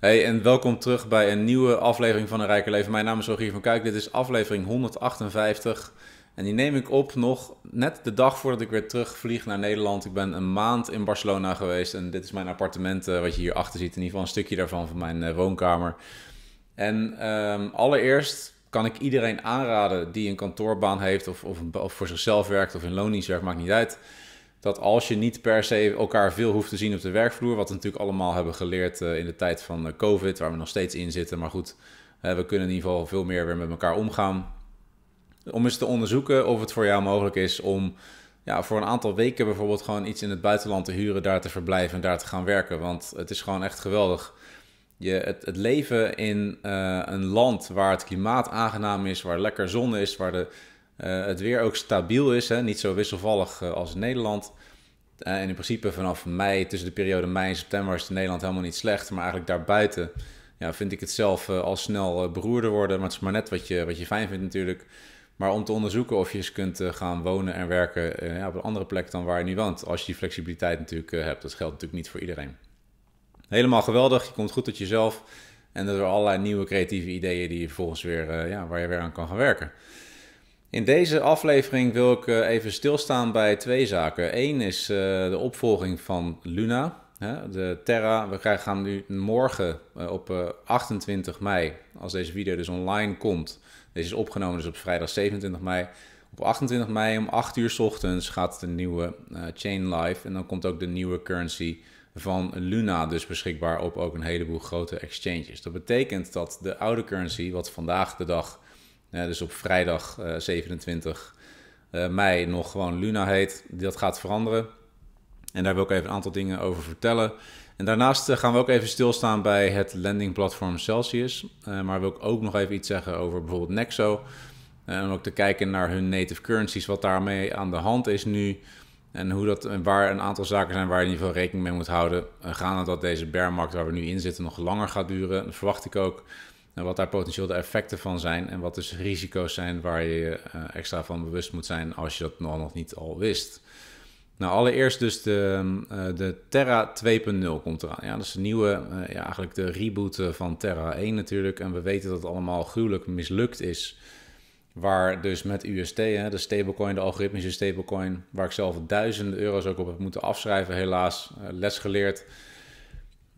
Hey, en welkom terug bij een nieuwe aflevering van Een Rijker Leven. Mijn naam is Rogier van Kuik, dit is aflevering 158. En die neem ik op nog net de dag voordat ik weer terugvlieg naar Nederland. Ik ben een maand in Barcelona geweest en dit is mijn appartement, eh, wat je hier achter ziet. In ieder geval een stukje daarvan van mijn eh, woonkamer. En ehm, allereerst kan ik iedereen aanraden die een kantoorbaan heeft of, of, of voor zichzelf werkt of in loondienst werkt, maakt niet uit dat als je niet per se elkaar veel hoeft te zien op de werkvloer, wat we natuurlijk allemaal hebben geleerd eh, in de tijd van eh, COVID, waar we nog steeds in zitten, maar goed, we kunnen in ieder geval veel meer weer met elkaar omgaan. Om eens te onderzoeken of het voor jou mogelijk is om ja, voor een aantal weken bijvoorbeeld gewoon iets in het buitenland te huren, daar te verblijven en daar te gaan werken. Want het is gewoon echt geweldig. Je, het, het leven in eh, een land waar het klimaat aangenaam is, waar lekker zon is, waar de eh, het weer ook stabiel is, hè, niet zo wisselvallig eh, als in Nederland. Eh, en in principe vanaf mei, tussen de periode mei en september, is het in Nederland helemaal niet slecht. Maar eigenlijk daarbuiten ja, vind ik het zelf al snel beroerder worden. Maar het is maar net wat je, wat je fijn vindt natuurlijk. Maar om te onderzoeken of je eens kunt gaan wonen en werken ja, op een andere plek dan waar je nu woont. Als je die flexibiliteit natuurlijk hebt. Dat geldt natuurlijk niet voor iedereen. Helemaal geweldig. Je komt goed tot jezelf. En er zijn allerlei nieuwe creatieve ideeën die je vervolgens weer, ja, waar je weer aan kan gaan werken. In deze aflevering wil ik eh, even stilstaan bij twee zaken. Eén is eh, de opvolging van Luna, de Terra. We gaan nu morgen eh, op 28 mei, als deze video dus online komt. Deze is opgenomen dus op vrijdag 27 mei. Op 28 mei om 8 uur ochtends gaat de nieuwe chain live. En dan komt ook de nieuwe currency van Luna dus beschikbaar op ook een heleboel grote exchanges. Dat betekent dat de oude currency, wat vandaag de dag dus op vrijdag 27 eh, eh, mei nog gewoon Luna heet. Dat gaat veranderen. En daar wil ik even een aantal dingen over vertellen. En daarnaast eh, gaan we ook even stilstaan bij het landingplatform Celsius. maar wil ik ook nog even iets zeggen over bijvoorbeeld Nexo. En ook te kijken naar hun native currencies, wat daarmee aan de hand is nu. En hoe dat, waar een aantal zaken zijn waar je in ieder geval rekening mee moet houden. Gaan dat deze bearmarkt waar we nu in zitten nog langer gaat duren. Dat verwacht ik ook. En wat daar potentieel de effecten van zijn en wat dus risico's zijn waar je je eh, extra van bewust moet zijn als je dat nog niet al wist. Nou, allereerst dus de, eh, de Terra 2.0 komt eraan. Ja, dat is de nieuwe, eh, ja, eigenlijk de reboot van Terra 1 natuurlijk. En we weten dat het allemaal gruwelijk mislukt is. Waar dus met UST, hè, de stablecoin, de algoritmische stablecoin, waar ik zelf duizenden euro's ook op heb moeten afschrijven, helaas, les geleerd.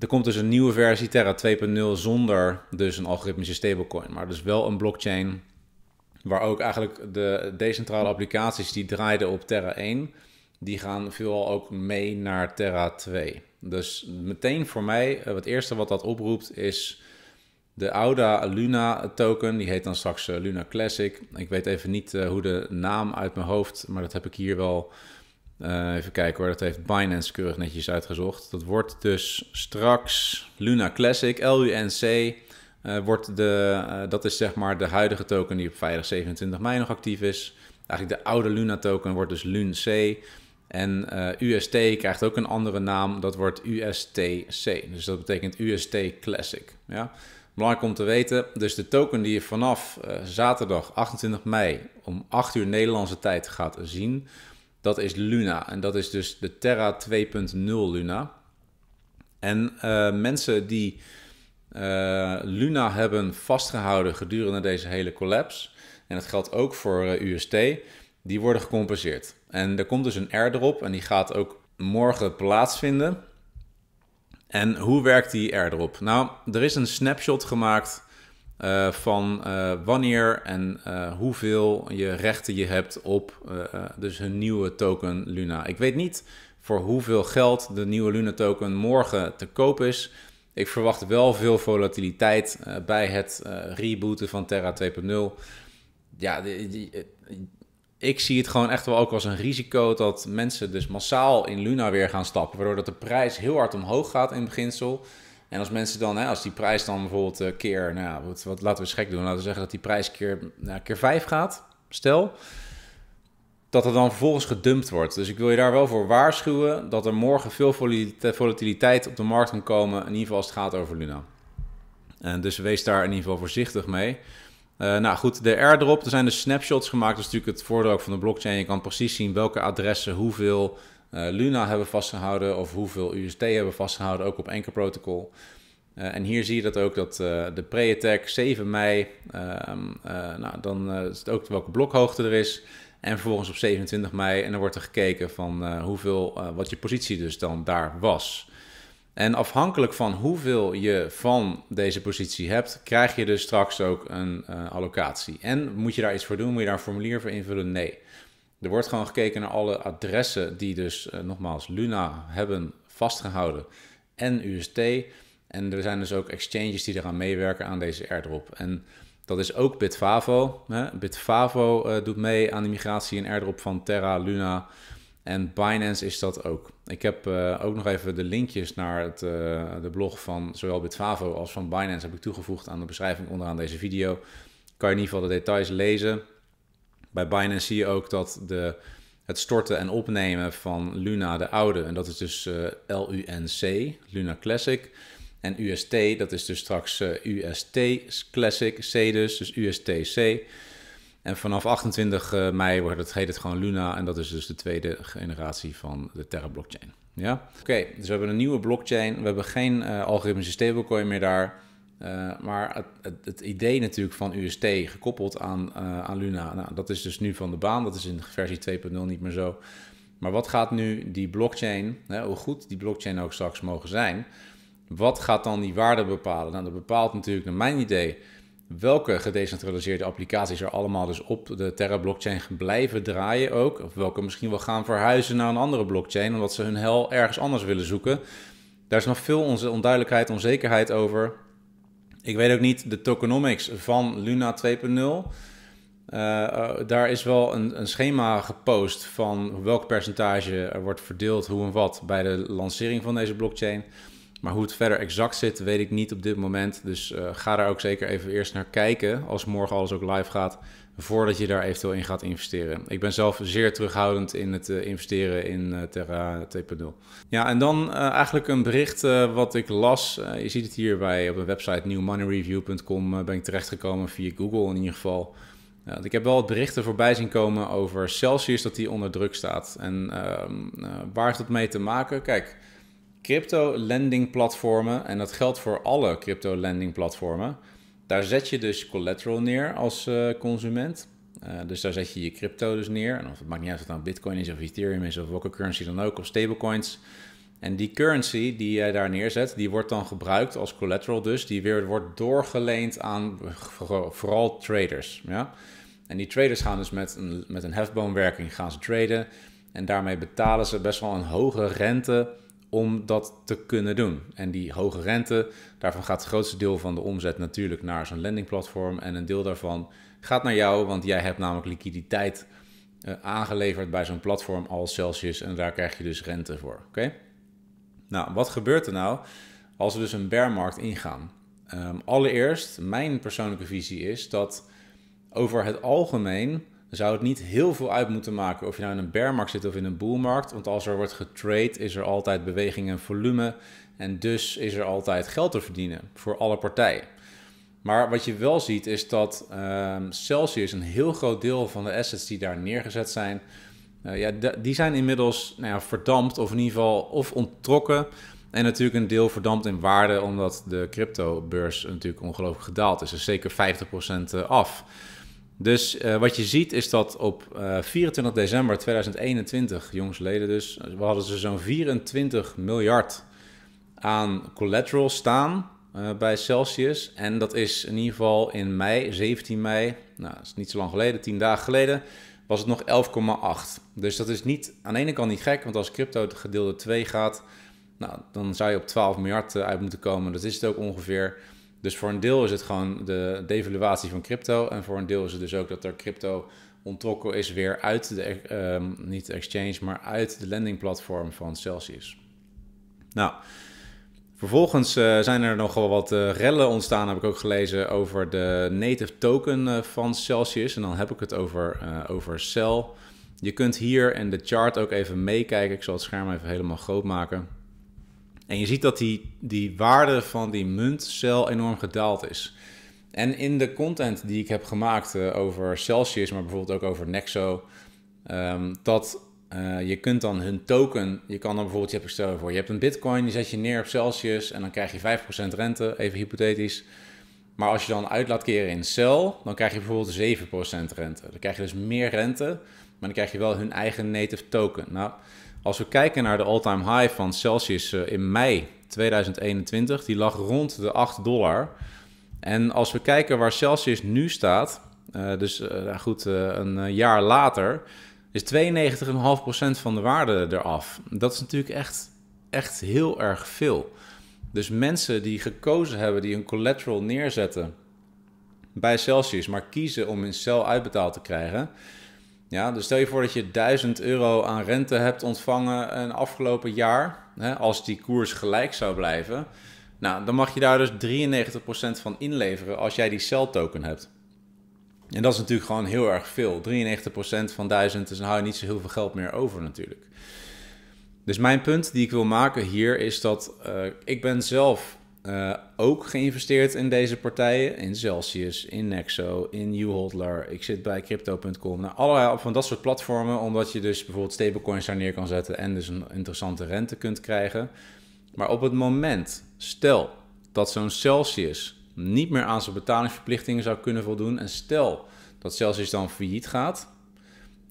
Er komt dus een nieuwe versie Terra 2.0 zonder dus een algoritmische stablecoin, maar dus wel een blockchain waar ook eigenlijk de decentrale applicaties die draaiden op Terra 1, die gaan veelal ook mee naar Terra 2. Dus meteen voor mij, eh, het eerste wat dat oproept is de oude Luna token, die heet dan straks eh, Luna Classic. Ik weet even niet eh, hoe de naam uit mijn hoofd, maar dat heb ik hier wel eh, even kijken hoor, dat heeft Binance keurig netjes uitgezocht. Dat wordt dus straks Luna Classic, LUNC. Eh, wordt de, eh, dat is zeg maar de huidige token die op vrijdag 27 mei nog actief is. Eigenlijk de oude Luna token wordt dus LUNC. En UST krijgt ook een andere naam, dat wordt USTC. Dus dat betekent UST Classic. Ja? Belangrijk om te weten, dus de token die je vanaf zaterdag 28 mei om 8 uur Nederlandse tijd gaat zien, dat is Luna. En dat is dus de Terra 2.0 Luna. En eh, mensen die eh, Luna hebben vastgehouden gedurende deze hele collapse, en dat geldt ook voor uh, eh, UST, die worden gecompenseerd. En er komt dus een airdrop en die gaat ook morgen plaatsvinden. En hoe werkt die airdrop? Nou, er is een snapshot gemaakt eh, van eh, wanneer en eh, hoeveel je rechten je hebt op dus hun nieuwe token Luna. Ik weet niet voor hoeveel geld de nieuwe Luna token morgen te koop is. Ik verwacht wel veel volatiliteit bij het rebooten van Terra 2.0. Ja, die, ik zie het gewoon echt wel ook als een risico dat mensen dus massaal in Luna weer gaan stappen, waardoor dat de prijs heel hard omhoog gaat in beginsel. En als mensen dan, hè, als die prijs dan bijvoorbeeld eh, keer, nou, wat, wat, laten we schek doen, laten we zeggen dat die prijs keer, nou, keer 5 gaat, stel, dat er dan vervolgens gedumpt wordt. Dus ik wil je daar wel voor waarschuwen dat er morgen veel volatiliteit op de markt kan komen, in ieder geval als het gaat over Luna. En dus wees daar in ieder geval voorzichtig mee. Uh, nou goed, de airdrop, er zijn de dus snapshots gemaakt. Dat is natuurlijk het voordeel ook van de blockchain. Je kan precies zien welke adressen, hoeveel eh, Luna hebben vastgehouden of hoeveel UST hebben vastgehouden, ook op enkel protocol. Eh, en hier zie je dat ook dat eh, de pre-attack 7 mei, ehm, nou, dan is het ook welke blokhoogte er is. En vervolgens op 27 mei, en dan wordt er gekeken van hoeveel, wat je positie dus dan daar was. En afhankelijk van hoeveel je van deze positie hebt, krijg je dus straks ook een allocatie. En moet je daar iets voor doen? Moet je daar een formulier voor invullen? Nee. Er wordt gewoon gekeken naar alle adressen die dus, eh, nogmaals, Luna hebben vastgehouden en UST. En er zijn dus ook exchanges die eraan meewerken aan deze airdrop. En dat is ook Bitfavo. Hè? Bitfavo eh, doet mee aan de migratie en airdrop van Terra, Luna. En Binance is dat ook. Ik heb eh, ook nog even de linkjes naar het, de blog van zowel Bitfavo als van Binance heb ik toegevoegd aan de beschrijving onderaan deze video. Kan je in ieder geval de details lezen bij Binance zie je ook dat de, het storten en opnemen van Luna de oude, en dat is dus uh, eh, LUNC, Luna Classic. En UST, dat is dus straks eh, UST Classic, C dus, dus USTC. En vanaf 28 eh, mei wordt het, heet het gewoon Luna. En dat is dus de tweede generatie van de Terra blockchain. Ja? Oké, dus we hebben een nieuwe blockchain. We hebben geen algoritmische stablecoin meer daar. Eh, maar het, het, het, idee natuurlijk van UST gekoppeld aan, eh, aan Luna, nou, dat is dus nu van de baan. Dat is in versie 2.0 niet meer zo. Maar wat gaat nu die blockchain, hè, hoe goed die blockchain ook straks mogen zijn, wat gaat dan die waarde bepalen? Nou, dat bepaalt natuurlijk naar mijn idee welke gedecentraliseerde applicaties er allemaal dus op de Terra blockchain blijven draaien ook. Of welke misschien wel gaan verhuizen naar een andere blockchain omdat ze hun hel ergens anders willen zoeken. Daar is nog veel onduidelijkheid, onzekerheid over. Ik weet ook niet, de tokenomics van Luna 2.0. Eh, daar is wel een, een, schema gepost van welk percentage er wordt verdeeld, hoe en wat bij de lancering van deze blockchain. Maar hoe het verder exact zit, weet ik niet op dit moment. Dus eh, ga daar ook zeker even eerst naar kijken als morgen alles ook live gaat, voordat je daar eventueel in gaat investeren. Ik ben zelf zeer terughoudend in het eh, investeren in eh, Terra 2.0. Ja, en dan eigenlijk een bericht wat ik las. je ziet het hier bij op de website newmoneyreview.com ben ik terechtgekomen via Google in ieder geval. ik heb wel wat berichten voorbij zien komen over Celsius dat die onder druk staat. En ehm, waar is dat mee te maken? Kijk, crypto lending platformen, en dat geldt voor alle crypto lending platformen, daar zet je dus collateral neer als eh, consument. Eh, dus daar zet je je crypto dus neer. En of het maakt niet uit of het nou Bitcoin is of Ethereum is of welke currency dan ook, of stablecoins. En die currency die jij daar neerzet, die wordt dan gebruikt als collateral dus. Die weer wordt doorgeleend aan vooral traders. Ja? En die traders gaan dus met een, met een hefboomwerking gaan ze traden. En daarmee betalen ze best wel een hoge rente om dat te kunnen doen. En die hoge rente, daarvan gaat het grootste deel van de omzet natuurlijk naar zo'n lendingplatform. En een deel daarvan gaat naar jou, want jij hebt namelijk liquiditeit eh, aangeleverd bij zo'n platform als Celsius. En daar krijg je dus rente voor. Oké? Nou, wat gebeurt er nou als we dus een bearmarkt ingaan? Um, allereerst, mijn persoonlijke visie is dat over het algemeen dan zou het niet heel veel uit moeten maken of je nou in een bearmarkt zit of in een boelmarkt. Want als er wordt getrade, is er altijd beweging en volume. En dus is er altijd geld te verdienen voor alle partijen. Maar wat je wel ziet is dat ehm, Celsius, een heel groot deel van de assets die daar neergezet zijn, eh, ja, die zijn inmiddels nou ja, verdampt of in ieder geval of onttrokken. En natuurlijk een deel verdampt in waarde omdat de cryptobeurs natuurlijk ongelooflijk gedaald is. Dus zeker 50% eh, af. Dus eh, wat je ziet is dat op 24 eh, december 2021, jongsleden dus, we hadden ze zo'n 24 miljard aan collateral staan eh, bij Celsius. En dat is in ieder geval in mei, 17 mei, nou dat is niet zo lang geleden, 10 dagen geleden, was het nog 11,8. Dus dat is niet, aan de ene kant niet gek, want als crypto gedeelde 2 gaat, nou, dan zou je op 12 miljard uit moeten komen. Dat is het ook ongeveer. Dus voor een deel is het gewoon de devaluatie van crypto. En voor een deel is het dus ook dat er crypto ontrokken is weer uit de, um, niet exchange, maar uit de platform van Celsius. Nou, vervolgens eh, zijn er nogal wat uh, rellen ontstaan, heb ik ook gelezen, over de native token eh, van Celsius. En dan heb ik het over, over Cel. Je kunt hier en de chart ook even meekijken. Ik zal het scherm even helemaal groot maken. En je ziet dat die, die waarde van die muntcel enorm gedaald is. En in de content die ik heb gemaakt eh, over Celsius, maar bijvoorbeeld ook over Nexo, ehm, dat eh, je kunt dan hun token, je kan dan bijvoorbeeld, je hebt voor, je hebt een bitcoin, die zet je neer op Celsius en dan krijg je 5% rente, even hypothetisch. Maar als je dan uit laat keren in Cel, dan krijg je bijvoorbeeld 7% rente. Dan krijg je dus meer rente, maar dan krijg je wel hun eigen native token. Nou, als we kijken naar de all-time high van Celsius eh, in mei 2021, die lag rond de 8 dollar. En als we kijken waar Celsius nu staat, eh, dus eh, nou goed, een jaar later, is 92,5% van de waarde eraf. Dat is natuurlijk echt, echt heel erg veel. Dus mensen die gekozen hebben, die hun collateral neerzetten bij Celsius, maar kiezen om in cel uitbetaald te krijgen, ja, dus stel je voor dat je 1000 euro aan rente hebt ontvangen een eh, afgelopen jaar. Hè, als die koers gelijk zou blijven. Nou, dan mag je daar dus 93% van inleveren als jij die celtoken token hebt. En dat is natuurlijk gewoon heel erg veel. 93% van 1000, is dus dan hou je niet zo heel veel geld meer over natuurlijk. Dus mijn punt die ik wil maken hier is dat eh, ik ben zelf eh, ook geïnvesteerd in deze partijen. In Celsius, in Nexo, in Uholdler. Ik zit bij Crypto.com. Nou, allerlei van dat soort platformen. Omdat je dus bijvoorbeeld stablecoins daar neer kan zetten. En dus een interessante rente kunt krijgen. Maar op het moment, stel dat zo'n Celsius niet meer aan zijn betalingsverplichtingen zou kunnen voldoen. En stel dat Celsius dan failliet gaat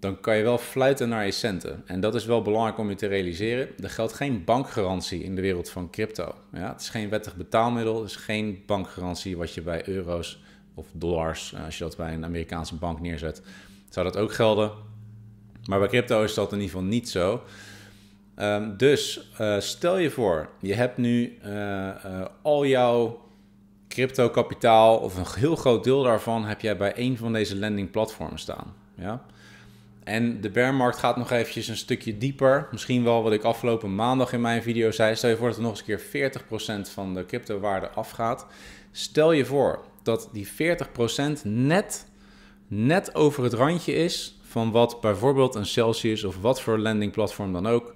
dan kan je wel fluiten naar je centen. En dat is wel belangrijk om je te realiseren. Er geldt geen bankgarantie in de wereld van crypto. Ja, het is geen wettig betaalmiddel, het is geen bankgarantie wat je bij euro's of dollars, eh, als je dat bij een Amerikaanse bank neerzet, zou dat ook gelden. Maar bij crypto is dat in ieder geval niet zo. Ehm, dus eh, stel je voor, je hebt nu eh, al jouw crypto kapitaal of een heel groot deel daarvan heb jij bij een van deze lending platformen staan. Ja? En de bearmarkt gaat nog eventjes een stukje dieper. Misschien wel wat ik afgelopen maandag in mijn video zei. Stel je voor dat er nog eens een keer 40% van de cryptowaarde afgaat. Stel je voor dat die 40% net, net over het randje is van wat bijvoorbeeld een Celsius of wat voor platform dan ook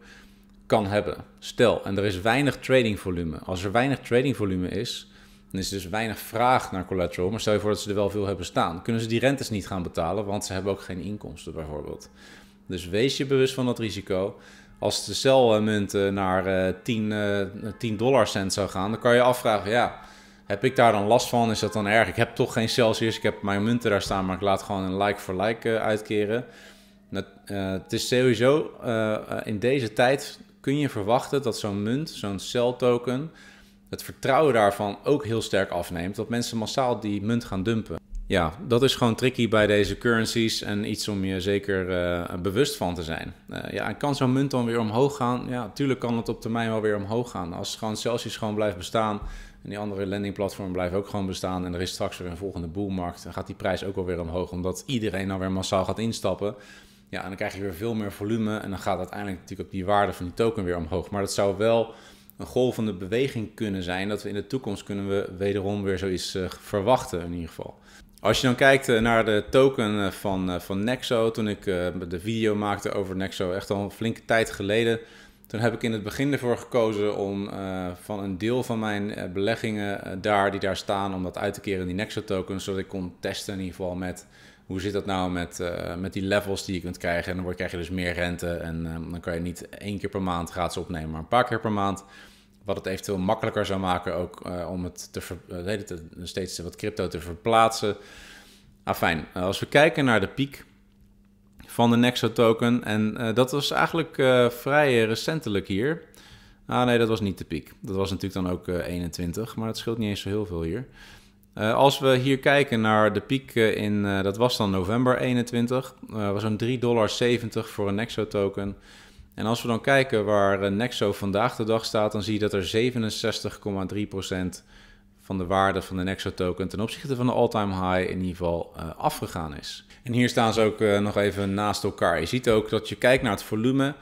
kan hebben. Stel, en er is weinig trading volume. Als er weinig trading volume is, is dus weinig vraag naar collateral. Maar stel je voor dat ze er wel veel hebben staan. Kunnen ze die rentes niet gaan betalen, want ze hebben ook geen inkomsten bijvoorbeeld. Dus wees je bewust van dat risico. Als de celmunt eh, naar 10, eh, 10 eh, dollar cent zou gaan, dan kan je afvragen, ja, heb ik daar dan last van? Is dat dan erg? Ik heb toch geen Celsius, ik heb mijn munten daar staan, maar ik laat gewoon een like voor like uitkeren. het is sowieso, in deze tijd kun je verwachten dat zo'n munt, zo'n celtoken, het vertrouwen daarvan ook heel sterk afneemt. Dat mensen massaal die munt gaan dumpen. Ja, dat is gewoon tricky bij deze currencies en iets om je zeker eh, bewust van te zijn. Eh, ja, en kan zo'n munt dan weer omhoog gaan? Ja, natuurlijk kan het op termijn wel weer omhoog gaan. Als gewoon Celsius gewoon blijft bestaan en die andere landingplatform blijft ook gewoon bestaan en er is straks weer een volgende boelmarkt, dan gaat die prijs ook wel weer omhoog omdat iedereen dan weer massaal gaat instappen. Ja, en dan krijg je weer veel meer volume en dan gaat uiteindelijk natuurlijk ook die waarde van die token weer omhoog. Maar dat zou wel een golvende beweging kunnen zijn. Dat we in de toekomst kunnen we wederom weer zoiets eh, verwachten in ieder geval. Als je dan kijkt eh, naar de token eh, van, van Nexo, toen ik de video maakte over Nexo, echt al een flinke tijd geleden, toen heb ik in het begin ervoor gekozen om van een deel van mijn beleggingen daar, die daar staan, om dat uit te keren in die Nexo token, zodat ik kon testen in ieder geval met hoe zit dat nou met, eh, met die levels die je kunt krijgen? En dan krijg je dus meer rente. En eh, dan kan je niet één keer per maand gratis opnemen, maar een paar keer per maand. Wat het eventueel makkelijker zou maken ook eh, om het te ver, te, steeds wat crypto te verplaatsen. Afijn, ah, fijn. als we kijken naar de piek van de Nexo token. En dat was eigenlijk vrij recentelijk hier. Ah nee, dat was niet de piek. Dat was natuurlijk dan ook 21, maar dat scheelt niet eens zo heel veel hier. Eh, als we hier kijken naar de piek eh, in, eh, dat was dan november 21, uh, was een 3,70 dollar voor een Nexo token. En als we dan kijken waar Nexo vandaag de dag staat, dan zie je dat er 67,3% van de waarde van de Nexo token ten opzichte van de all-time high in ieder geval afgegaan is. En hier staan ze ook nog even naast elkaar. Je ziet ook dat je kijkt naar het volume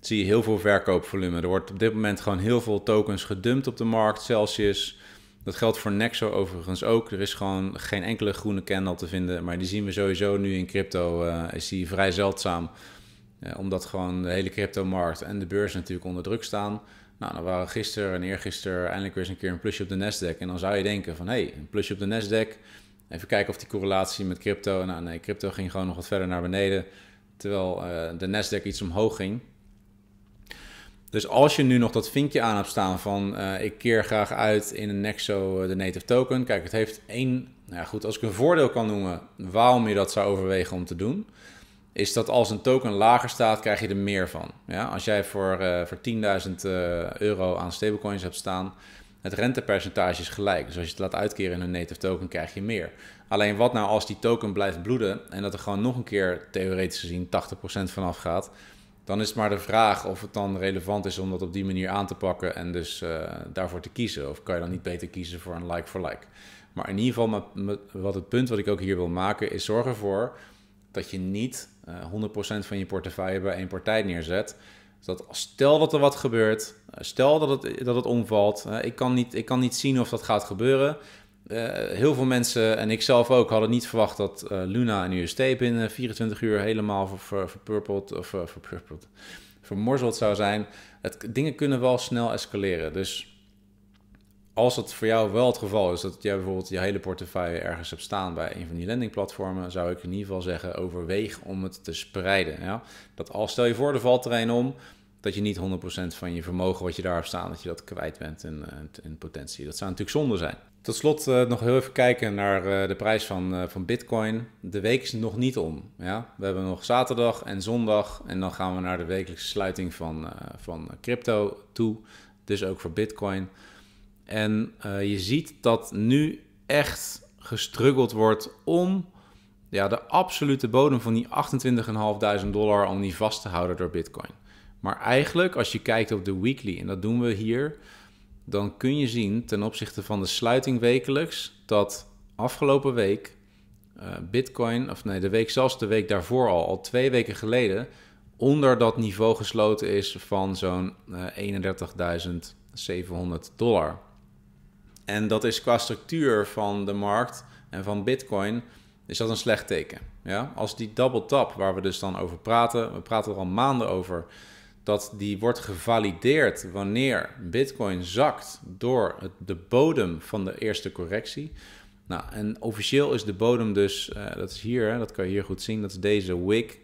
zie je heel veel verkoopvolume. Er wordt op dit moment gewoon heel veel tokens gedumpt op de markt. Celsius, dat geldt voor Nexo overigens ook. Er is gewoon geen enkele groene candle te vinden. Maar die zien we sowieso nu in crypto. Eh, is die vrij zeldzaam. Eh, omdat gewoon de hele crypto-markt en de beurs natuurlijk onder druk staan. Nou, dan waren gisteren en eergisteren eindelijk weer eens een keer een plusje op de Nasdaq. En dan zou je denken van, hé, hey, een plusje op de Nasdaq. Even kijken of die correlatie met crypto... Nou nee, crypto ging gewoon nog wat verder naar beneden. Terwijl eh, de Nasdaq iets omhoog ging. Dus als je nu nog dat vinkje aan hebt staan van eh, ik keer graag uit in een Nexo eh, de native token. Kijk, het heeft één, nou ja, goed, als ik een voordeel kan noemen waarom je dat zou overwegen om te doen, is dat als een token lager staat, krijg je er meer van. Ja, als jij voor, eh, voor 10.000 euro aan stablecoins hebt staan, het rentepercentage is gelijk. Dus als je het laat uitkeren in een native token, krijg je meer. Alleen wat nou als die token blijft bloeden en dat er gewoon nog een keer theoretisch gezien 80% vanaf gaat dan is het maar de vraag of het dan relevant is om dat op die manier aan te pakken en dus eh, daarvoor te kiezen. Of kan je dan niet beter kiezen voor een like-for-like? Maar in ieder geval, wat het punt wat ik ook hier wil maken, is zorg ervoor dat je niet 100% eh, van je portefeuille bij één partij neerzet. Dat stel dat er wat gebeurt, eh, stel dat het, dat het omvalt, ik, kan niet, ik kan niet zien of dat gaat gebeuren, eh, heel veel mensen, en ik zelf ook, hadden niet verwacht dat eh, Luna en UST binnen 24 uur helemaal verpurpeld of eh, vermorzeld zou zijn. Het, dingen kunnen wel snel escaleren. Dus als het voor jou wel het geval is dat jij bijvoorbeeld je hele portefeuille ergens hebt staan bij een van die landingplatformen, zou ik in ieder geval zeggen: overweeg om het te spreiden. Ja? Dat al stel je voor, de een om. Dat je niet 100% van je vermogen wat je daar hebt staan, dat je dat kwijt bent in potentie. Dat zou natuurlijk zonde zijn. Tot slot eh, nog heel even kijken naar eh, de prijs van, eh, van Bitcoin. De week is nog niet om. Ja? We hebben nog zaterdag en zondag. En dan gaan we naar de wekelijkse sluiting van, van crypto toe. Dus ook voor Bitcoin. En je ziet dat nu echt gestruggeld wordt om ja, de absolute bodem van die 28.500 dollar om die vast te houden door Bitcoin. Maar eigenlijk, als je kijkt op de weekly, en dat doen we hier dan kun je zien ten opzichte van de sluiting wekelijks dat afgelopen week eh, Bitcoin, of nee, de week zelfs de week daarvoor al, al twee weken geleden, onder dat niveau gesloten is van zo'n 31.700 eh, dollar. En dat is qua structuur van de markt en van Bitcoin, is dat een slecht teken. Ja? Als die double tap, waar we dus dan over praten, we praten er al maanden over dat die wordt gevalideerd wanneer Bitcoin zakt door het, de bodem van de eerste correctie. Nou, en officieel is de bodem dus, eh, dat is hier, hè, dat kan je hier goed zien, dat is deze wick.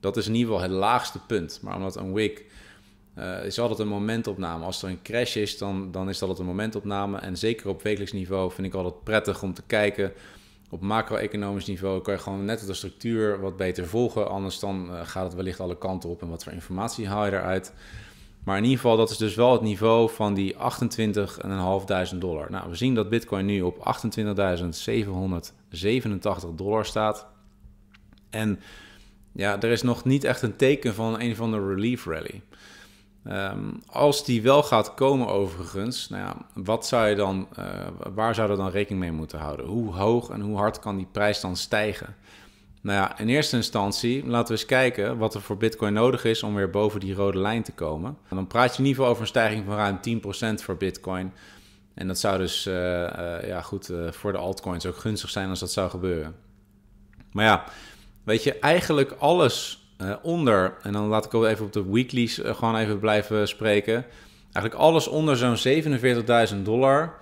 Dat is in ieder geval het laagste punt. Maar omdat een wick uh, is altijd een momentopname. Als er een crash is, dan, dan is dat een momentopname. En zeker op wekelijks niveau vind ik altijd prettig om te kijken op macro-economisch niveau kan je gewoon net de structuur wat beter volgen. Anders dan eh, gaat het wellicht alle kanten op en wat voor informatie haal je eruit. Maar in ieder geval, dat is dus wel het niveau van die 28.500 dollar. Nou, we zien dat Bitcoin nu op 28.787 dollar staat. En ja, er is nog niet echt een teken van een van de relief rally. Ehm, als die wel gaat komen overigens, nou ja, wat zou je dan, eh, waar zouden we dan rekening mee moeten houden? Hoe hoog en hoe hard kan die prijs dan stijgen? Nou ja, in eerste instantie laten we eens kijken wat er voor Bitcoin nodig is om weer boven die rode lijn te komen. dan praat je in ieder geval over een stijging van ruim 10% voor Bitcoin. En dat zou dus eh, eh, ja, goed, voor de altcoins ook gunstig zijn als dat zou gebeuren. Maar ja, weet je, eigenlijk alles eh, onder, en dan laat ik ook even op de weeklies eh, gewoon even blijven spreken. Eigenlijk alles onder zo'n 47.000 dollar.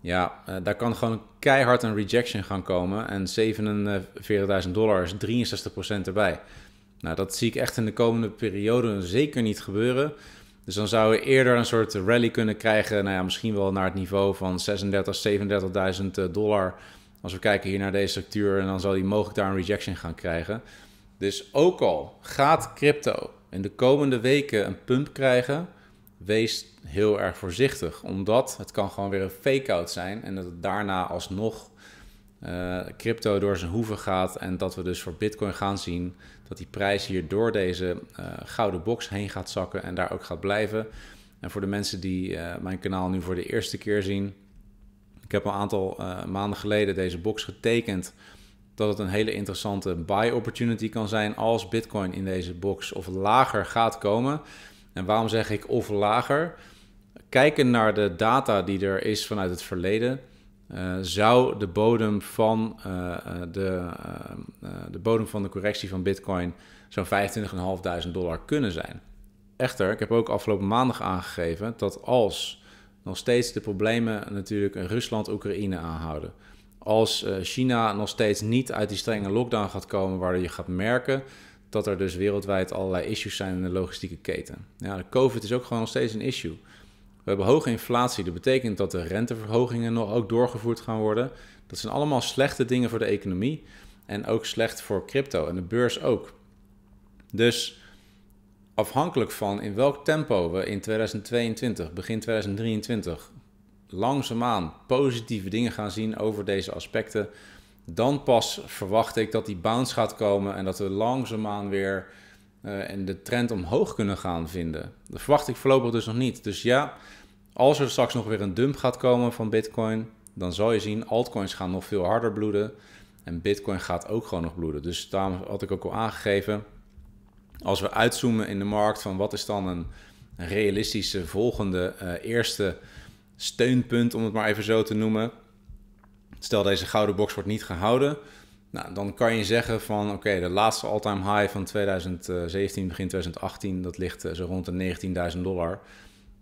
Ja, eh, daar kan gewoon keihard een rejection gaan komen. En 47.000 dollar is 63% erbij. Nou, dat zie ik echt in de komende periode zeker niet gebeuren. Dus dan zou je eerder een soort rally kunnen krijgen. Nou ja, misschien wel naar het niveau van 36, 37.000 dollar. Als we kijken hier naar deze structuur. En dan zal die mogelijk daar een rejection gaan krijgen. Dus ook al gaat crypto in de komende weken een pump krijgen, wees heel erg voorzichtig. Omdat het kan gewoon weer een fake-out zijn en dat het daarna alsnog eh, crypto door zijn hoeven gaat. En dat we dus voor Bitcoin gaan zien dat die prijs hier door deze eh, gouden box heen gaat zakken en daar ook gaat blijven. En voor de mensen die eh, mijn kanaal nu voor de eerste keer zien, ik heb een aantal maanden geleden deze box getekend dat het een hele interessante buy opportunity kan zijn als Bitcoin in deze box of lager gaat komen. En waarom zeg ik of lager? Kijken naar de data die er is vanuit het verleden, eh, zou de bodem van eh, eh, de, de bodem van de correctie van Bitcoin zo'n 25.500 dollar kunnen zijn. Echter, ik heb ook afgelopen maandag aangegeven dat als nog steeds de problemen natuurlijk Rusland-Oekraïne aanhouden als eh, China nog steeds niet uit die strenge lockdown gaat komen, waar je gaat merken dat er dus wereldwijd allerlei issues zijn in de logistieke keten. Ja, de COVID is ook gewoon nog steeds een issue. We hebben hoge inflatie, dat betekent dat de renteverhogingen nog ook doorgevoerd gaan worden. Dat zijn allemaal slechte dingen voor de economie en ook slecht voor crypto en de beurs ook. Dus afhankelijk van in welk tempo we in 2022, begin 2023, langzaamaan positieve dingen gaan zien over deze aspecten, dan pas verwacht ik dat die bounce gaat komen en dat we langzaamaan weer eh, en de trend omhoog kunnen gaan vinden. Dat verwacht ik voorlopig dus nog niet. Dus ja, als er straks nog weer een dump gaat komen van Bitcoin, dan zal je zien altcoins gaan nog veel harder bloeden en Bitcoin gaat ook gewoon nog bloeden. Dus daarom had ik ook al aangegeven, als we uitzoomen in de markt van wat is dan een realistische volgende eh, eerste steunpunt, om het maar even zo te noemen. Stel deze gouden box wordt niet gehouden. Nou, dan kan je zeggen van oké, de laatste all-time high van 2017, begin 2018, dat ligt eh, zo rond de 19.000 dollar.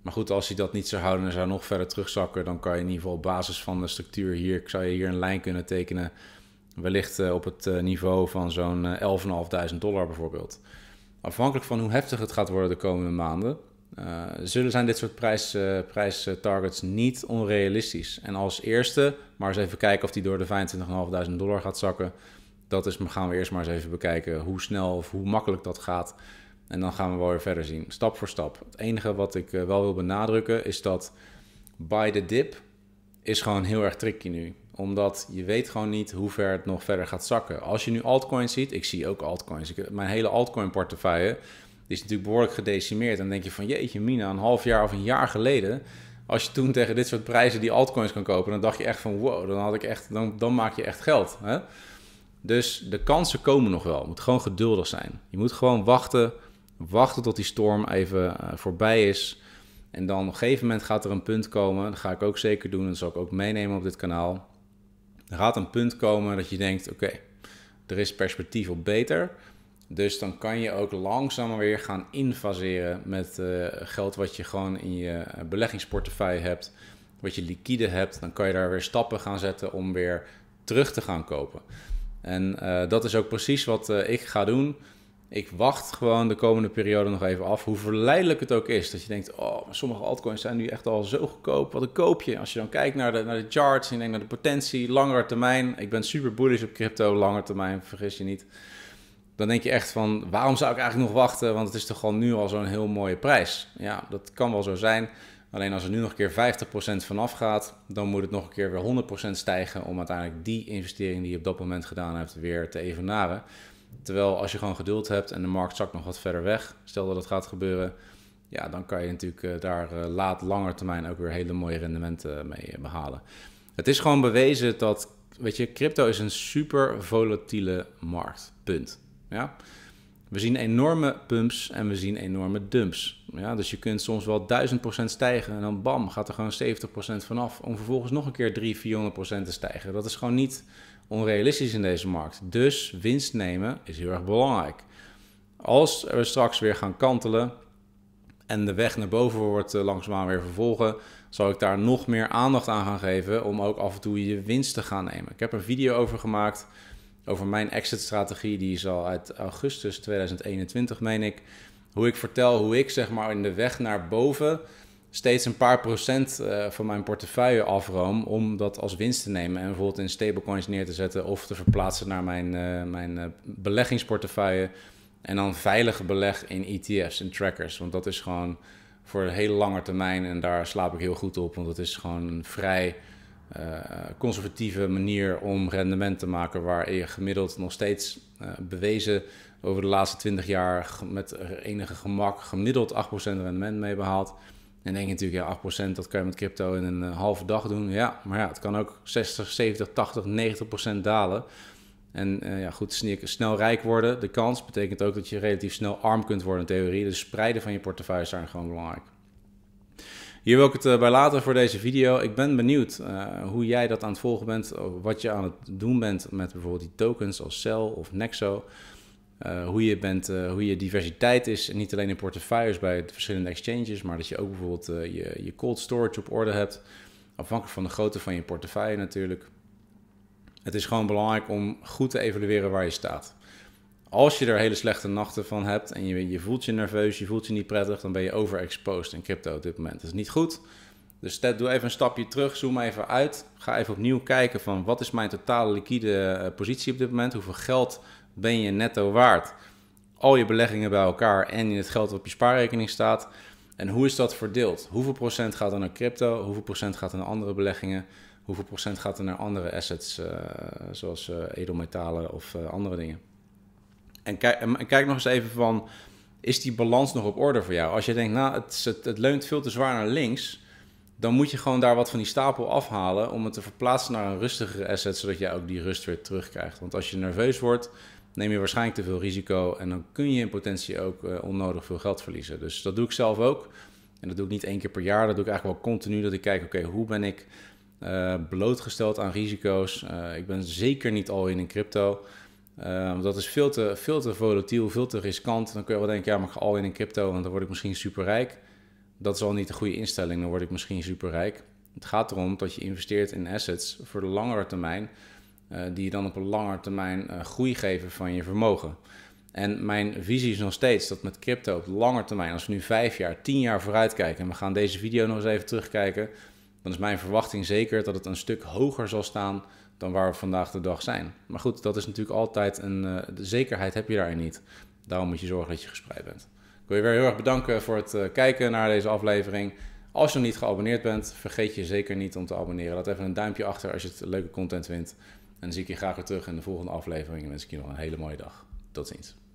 Maar goed, als hij dat niet zou houden en zou nog verder terugzakken, dan kan je in ieder geval op basis van de structuur hier, zou je hier een lijn kunnen tekenen, wellicht eh, op het eh, niveau van zo'n 11.500 dollar bijvoorbeeld. Afhankelijk van hoe heftig het gaat worden de komende maanden, eh, zullen zijn dit soort prijs, eh, prijstargets niet onrealistisch. En als eerste, maar eens even kijken of die door de 25.500 dollar gaat zakken. Dat is, gaan we eerst maar eens even bekijken hoe snel of hoe makkelijk dat gaat. En dan gaan we wel weer verder zien, stap voor stap. Het enige wat ik eh, wel wil benadrukken is dat buy the dip is gewoon heel erg tricky nu. Omdat je weet gewoon niet hoe ver het nog verder gaat zakken. Als je nu altcoins ziet, ik zie ook altcoins. mijn hele altcoin portefeuille die is natuurlijk behoorlijk gedecimeerd. dan denk je van, jeetje mina, een half jaar of een jaar geleden... als je toen tegen dit soort prijzen die altcoins kan kopen... dan dacht je echt van, wow, dan, had ik echt, dan, dan maak je echt geld. Hè? Dus de kansen komen nog wel. Je moet gewoon geduldig zijn. Je moet gewoon wachten, wachten tot die storm even eh, voorbij is... En dan op een gegeven moment gaat er een punt komen. Dat ga ik ook zeker doen. Dat zal ik ook meenemen op dit kanaal. Er gaat een punt komen dat je denkt: oké, er is perspectief op beter. Dus dan kan je ook langzamer weer gaan infaseren met eh, geld wat je gewoon in je eh, beleggingsportefeuille hebt, wat je liquide hebt. Dan kan je daar weer stappen gaan zetten om weer terug te gaan kopen. En eh, dat is ook precies wat ik ga doen. Ik wacht gewoon de komende periode nog even af, hoe verleidelijk het ook is. Dat je denkt, oh, sommige altcoins zijn nu echt al zo goedkoop. Wat een koopje. Als je dan kijkt naar de, naar de charts en je denkt naar nou, de potentie, langere termijn. Ik ben super bullish op crypto, langer termijn, vergis je niet dan denk je echt van waarom zou ik eigenlijk nog wachten? Want het is toch gewoon nu al zo'n heel mooie prijs. Ja, dat kan wel zo zijn. Alleen als er nu nog een keer 50% vanaf gaat, dan moet het nog een keer weer 100% stijgen om uiteindelijk die investering die je op dat moment gedaan hebt weer te evenaren. Terwijl als je gewoon geduld hebt en de markt zakt nog wat verder weg, stel dat dat gaat gebeuren, ja, dan kan je natuurlijk eh, daar eh, laat langer termijn ook weer hele mooie rendementen eh, mee behalen. Het is gewoon bewezen dat, weet je, crypto is een super volatiele markt. Punt. Ja? We zien enorme pumps en we zien enorme dumps. Ja, dus je kunt soms wel 1000% stijgen en dan bam, gaat er gewoon 70% vanaf. Om vervolgens nog een keer 300, 400% te stijgen. Dat is gewoon niet onrealistisch in deze markt. Dus winst nemen is heel erg belangrijk. Als we straks weer gaan kantelen en de weg naar boven wordt eh, langzaamaan weer vervolgen, zal ik daar nog meer aandacht aan gaan geven om ook af en toe je winst te gaan nemen. Ik heb een video over gemaakt over mijn exit-strategie. Die is al uit augustus 2021, meen ik. Hoe ik vertel hoe ik zeg maar in de weg naar boven steeds een paar procent eh, van mijn portefeuille afroom om dat als winst te nemen en bijvoorbeeld in stablecoins neer te zetten of te verplaatsen naar mijn, eh, mijn eh, beleggingsportefeuille en dan veilig beleg in ETF's en trackers, want dat is gewoon voor een hele lange termijn en daar slaap ik heel goed op, want dat is gewoon een vrij eh, conservatieve manier om rendement te maken, waar je gemiddeld nog steeds eh, bewezen over de laatste 20 jaar met enige gemak gemiddeld 8% rendement mee behaalt. En denk je natuurlijk, ja, 8% dat kan je met crypto in een eh, halve dag doen. Ja, maar ja, het kan ook 60, 70, 80, 90% dalen. En ja, goed, snel rijk worden, de kans, betekent ook dat je relatief snel arm kunt worden in theorie. Dus spreiden van je portefeuille zijn gewoon belangrijk. Hier wil ik het eh, bij laten voor deze video. Ik ben benieuwd eh, hoe jij dat aan het volgen bent. Wat je aan het doen bent met bijvoorbeeld die tokens als Cell of Nexo. Eh, hoe, je bent, hoe je diversiteit is. En niet alleen in portefeuilles bij verschillende exchanges. Maar dat je ook bijvoorbeeld je, je cold storage op orde hebt. Afhankelijk van de grootte van je portefeuille natuurlijk. Het is gewoon belangrijk om goed te evalueren waar je staat. Als je er hele slechte nachten van hebt en je, je voelt je nerveus, je voelt je niet prettig, dan ben je overexposed in crypto op dit moment. Dat is niet goed. Dus Ted, doe even een stapje terug, zoom even uit. Ga even opnieuw kijken van wat is mijn totale liquide eh, positie op dit moment? Hoeveel geld ben je netto waard? Al je beleggingen bij elkaar en in het geld dat op je spaarrekening staat. En hoe is dat verdeeld? Hoeveel procent gaat er naar crypto? Hoeveel procent gaat er naar andere beleggingen? Hoeveel procent gaat er naar andere assets, eh, zoals uh, edelmetalen of andere dingen? En kijk, en kijk nog eens even van, is die balans nog op orde voor jou? Als je denkt, nou, het, het, leunt veel te zwaar naar links, dan moet je gewoon daar wat van die stapel afhalen om het te verplaatsen naar een rustigere asset, zodat jij ook die rust weer terugkrijgt. Want als je nerveus wordt, neem je waarschijnlijk te veel risico en dan kun je in potentie ook eh, onnodig veel geld verliezen. Dus dat doe ik zelf ook. En dat doe ik niet één keer per jaar, dat doe ik eigenlijk wel continu, dat ik kijk, oké, hoe ben ik eh, blootgesteld aan risico's? Eh, ik ben zeker niet al in een crypto. Ehm, dat is veel te, veel te volatiel, veel te riskant. Dan kun je wel denken, ja, maar ik ga al in een crypto, want dan word ik misschien superrijk. Dat is al niet de goede instelling, dan word ik misschien superrijk. Het gaat erom dat je investeert in assets voor de langere termijn, eh, die je dan op een langere termijn uh, groei geven van je vermogen. En mijn visie is nog steeds dat met crypto op lange termijn, als we nu vijf jaar, tien jaar vooruit kijken, en we gaan deze video nog eens even terugkijken, dan is mijn verwachting zeker dat het een stuk hoger zal staan dan waar we vandaag de dag zijn. Maar goed, dat is natuurlijk altijd een. Eh, de zekerheid heb je daarin niet. Daarom moet je zorgen dat je gespreid bent. Ik wil je weer heel erg bedanken voor het eh, kijken naar deze aflevering. Als je nog niet geabonneerd bent, vergeet je zeker niet om te abonneren. Laat even een duimpje achter als je het leuke content vindt. En dan zie ik je graag weer terug in de volgende aflevering. En wens ik je nog een hele mooie dag. Tot ziens.